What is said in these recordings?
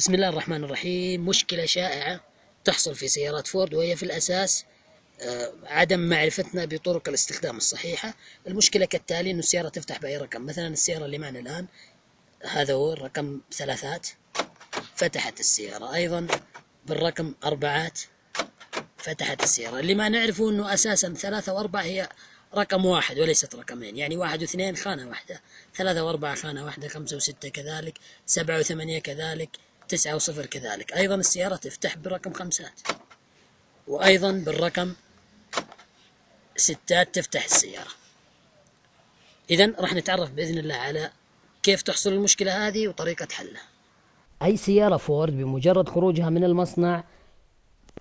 بسم الله الرحمن الرحيم مشكلة شائعة تحصل في سيارات فورد وهي في الأساس آه، عدم معرفتنا بطرق الاستخدام الصحيحة المشكلة كالتالي أن السيارة تفتح بأي رقم مثلا السيارة اللي معنا الآن هذا هو الرقم ثلاثات فتحت السيارة أيضا بالرقم أربعات فتحت السيارة اللي ما نعرفه أنه أساسا ثلاثة وأربعة هي رقم واحد وليست رقمين يعني واحد واثنين خانة واحدة ثلاثة وأربعة خانة واحدة خمسة وستة كذلك سبعة وثمانية كذلك تسعة وصفر كذلك أيضا السيارة تفتح بالرقم خمسات وأيضا بالرقم ستات تفتح السيارة إذا راح نتعرف بإذن الله على كيف تحصل المشكلة هذه وطريقة حلها أي سيارة فورد بمجرد خروجها من المصنع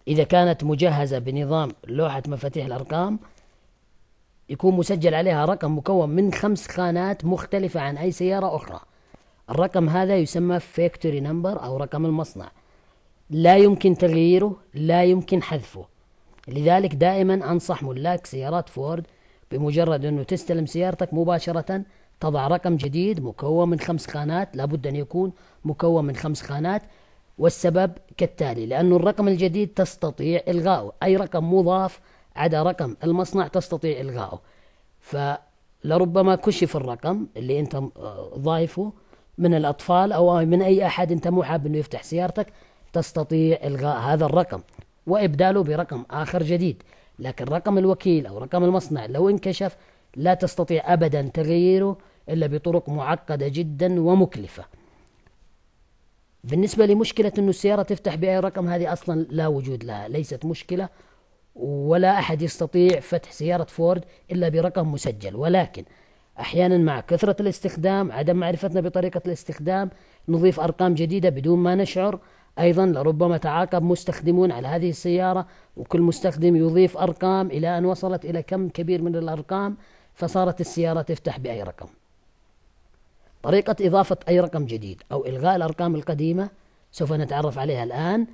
إذا كانت مجهزة بنظام لوحة مفاتيح الأرقام يكون مسجل عليها رقم مكون من خمس خانات مختلفة عن أي سيارة أخرى الرقم هذا يسمى فيكتوري نمبر أو رقم المصنع لا يمكن تغييره لا يمكن حذفه لذلك دائما أنصح ملاك سيارات فورد بمجرد أنه تستلم سيارتك مباشرة تضع رقم جديد مكون من خمس خانات لابد أن يكون مكون من خمس خانات والسبب كالتالي لانه الرقم الجديد تستطيع الغائه أي رقم مضاف عدا رقم المصنع تستطيع الغائه فلربما كشف الرقم اللي أنت ضايفه من الأطفال أو من أي أحد أنت مو حاب أنه يفتح سيارتك تستطيع إلغاء هذا الرقم وإبداله برقم آخر جديد لكن رقم الوكيل أو رقم المصنع لو انكشف لا تستطيع أبدا تغييره إلا بطرق معقدة جدا ومكلفة بالنسبة لمشكلة أنه السيارة تفتح بأي رقم هذه أصلا لا وجود لها ليست مشكلة ولا أحد يستطيع فتح سيارة فورد إلا برقم مسجل ولكن أحيانا مع كثرة الاستخدام عدم معرفتنا بطريقة الاستخدام نضيف أرقام جديدة بدون ما نشعر أيضا لربما تعاقب مستخدمون على هذه السيارة وكل مستخدم يضيف أرقام إلى أن وصلت إلى كم كبير من الأرقام فصارت السيارة تفتح بأي رقم طريقة إضافة أي رقم جديد أو إلغاء الأرقام القديمة سوف نتعرف عليها الآن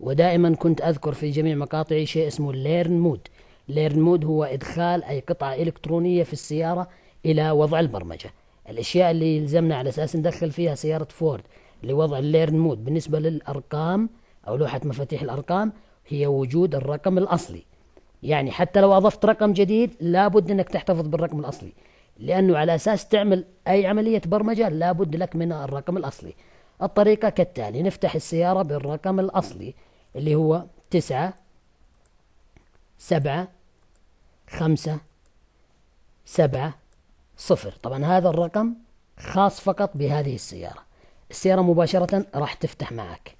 ودائما كنت أذكر في جميع مقاطعي شيء اسمه ليرن مود ليرن مود هو إدخال أي قطعة إلكترونية في السيارة الى وضع البرمجه الاشياء اللي يلزمنا على اساس ندخل فيها سياره فورد لوضع الليرن مود بالنسبه للارقام او لوحه مفاتيح الارقام هي وجود الرقم الاصلي يعني حتى لو اضفت رقم جديد لابد انك تحتفظ بالرقم الاصلي لانه على اساس تعمل اي عمليه برمجه لابد لك من الرقم الاصلي الطريقه كالتالي نفتح السياره بالرقم الاصلي اللي هو تسعة سبعة خمسة سبعة صفر طبعا هذا الرقم خاص فقط بهذه السيارة السيارة مباشرة راح تفتح معك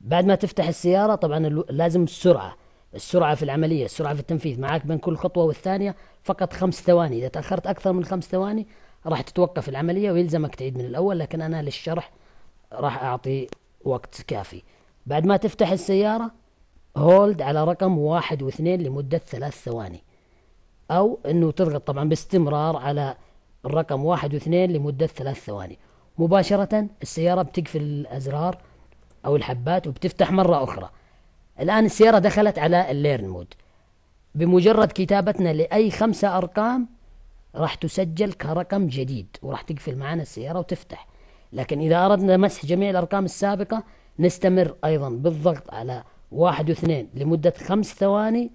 بعد ما تفتح السيارة طبعا لازم السرعة السرعة في العملية السرعة في التنفيذ معك بين كل خطوة والثانية فقط خمس ثواني إذا تأخرت أكثر من خمس ثواني راح تتوقف العملية ويلزمك تعيد من الأول لكن أنا للشرح راح أعطي وقت كافي بعد ما تفتح السيارة هولد على رقم واحد واثنين لمدة ثلاث ثواني أو أنه تضغط طبعا باستمرار على الرقم واحد واثنين لمدة ثلاث ثواني مباشرة السيارة بتقفل الأزرار أو الحبات وبتفتح مرة أخرى الآن السيارة دخلت على الليرن مود بمجرد كتابتنا لأي خمسة أرقام راح تسجل كرقم جديد وراح تقفل معنا السيارة وتفتح لكن إذا أردنا مسح جميع الأرقام السابقة نستمر أيضا بالضغط على واحد واثنين لمدة خمس ثواني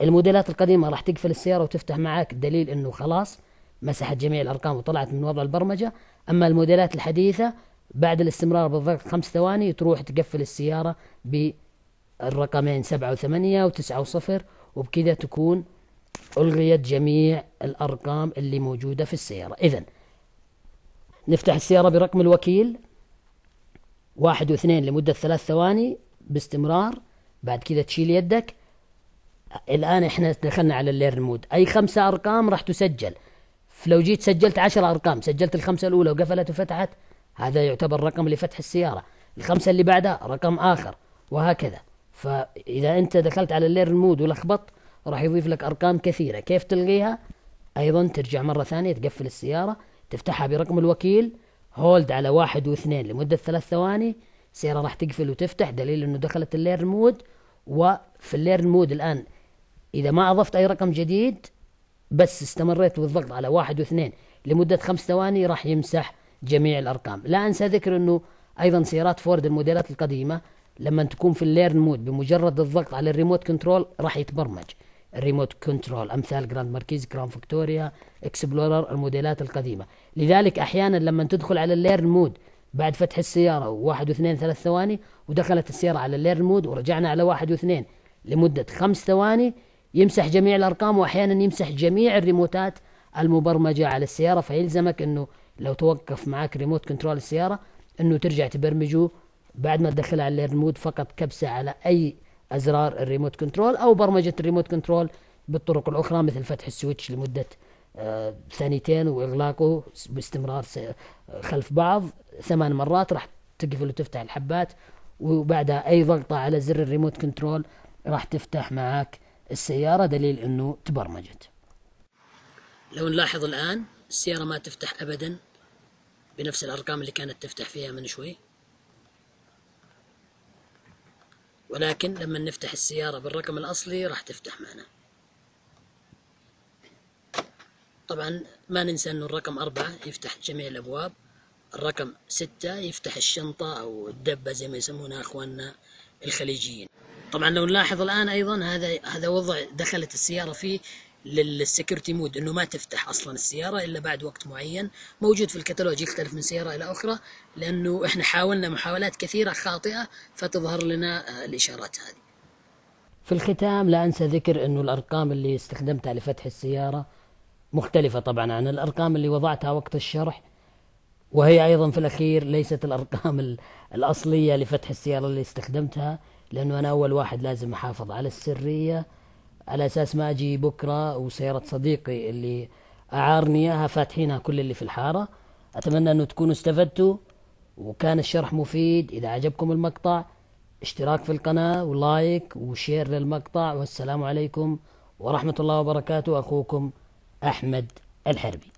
الموديلات القديمة راح تقفل السيارة وتفتح معك دليل أنه خلاص مسحت جميع الارقام وطلعت من وضع البرمجه اما الموديلات الحديثه بعد الاستمرار بالضغط خمس ثواني تروح تقفل السياره بالرقمين سبعة وثمانية وتسعة وصفر وبكذا تكون ألغيت جميع الأرقام اللي موجودة في السيارة إذا نفتح السيارة برقم الوكيل واحد واثنين لمدة ثلاث ثواني باستمرار بعد كذا تشيل يدك الآن إحنا دخلنا على الليرن مود أي خمسة أرقام راح تسجل فلو جيت سجلت عشر أرقام سجلت الخمسة الأولى وقفلت وفتحت هذا يعتبر رقم لفتح السيارة الخمسة اللي بعدها رقم آخر وهكذا فإذا أنت دخلت على الليرن مود ولخبط راح يضيف لك أرقام كثيرة كيف تلغيها أيضا ترجع مرة ثانية تقفل السيارة تفتحها برقم الوكيل هولد على واحد واثنين لمدة ثلاث ثواني السيارة راح تقفل وتفتح دليل أنه دخلت الليرن مود وفي الليرن مود الآن إذا ما أضفت أي رقم جديد بس استمريت بالضغط على واحد واثنين لمدة خمس ثواني راح يمسح جميع الأرقام لا أنسى ذكر أنه أيضا سيارات فورد الموديلات القديمة لما تكون في الليرن مود بمجرد الضغط على الريموت كنترول راح يتبرمج الريموت كنترول امثال جراند ماركيز جراند فيكتوريا اكسبلورر الموديلات القديمه لذلك احيانا لما تدخل على الليرن مود بعد فتح السياره واحد واثنين ثلاث ثواني ودخلت السياره على الليرن مود ورجعنا على واحد واثنين لمده خمس ثواني يمسح جميع الارقام واحيانا يمسح جميع الريموتات المبرمجه على السياره فيلزمك انه لو توقف معك ريموت كنترول السياره انه ترجع تبرمجه بعد ما تدخلها على الريموت فقط كبسه على اي ازرار الريموت كنترول او برمجه الريموت كنترول بالطرق الاخرى مثل فتح السويتش لمده آه ثانيتين واغلاقه باستمرار خلف بعض ثمان مرات راح تقفل وتفتح الحبات وبعدها اي ضغطه على زر الريموت كنترول راح تفتح معاك السيارة دليل أنه تبرمجت لو نلاحظ الآن السيارة ما تفتح أبدا بنفس الأرقام اللي كانت تفتح فيها من شوي ولكن لما نفتح السيارة بالرقم الأصلي راح تفتح معنا طبعا ما ننسى أنه الرقم أربعة يفتح جميع الأبواب الرقم ستة يفتح الشنطة أو الدبة زي ما يسمونها أخواننا الخليجيين طبعا لو نلاحظ الان ايضا هذا هذا وضع دخلت السياره فيه للسكيورتي مود انه ما تفتح اصلا السياره الا بعد وقت معين موجود في الكتالوج يختلف من سياره الى اخرى لانه احنا حاولنا محاولات كثيره خاطئه فتظهر لنا آه، الاشارات هذه في الختام لا انسى ذكر انه الارقام اللي استخدمتها لفتح السياره مختلفه طبعا عن الارقام اللي وضعتها وقت الشرح وهي ايضا في الاخير ليست الارقام الاصليه لفتح السياره اللي استخدمتها لأنه أنا أول واحد لازم أحافظ على السرية على أساس ما أجي بكرة وسيارة صديقي اللي أعارني إياها فاتحينها كل اللي في الحارة أتمنى أنه تكونوا استفدتوا وكان الشرح مفيد إذا عجبكم المقطع اشتراك في القناة ولايك وشير للمقطع والسلام عليكم ورحمة الله وبركاته أخوكم أحمد الحربي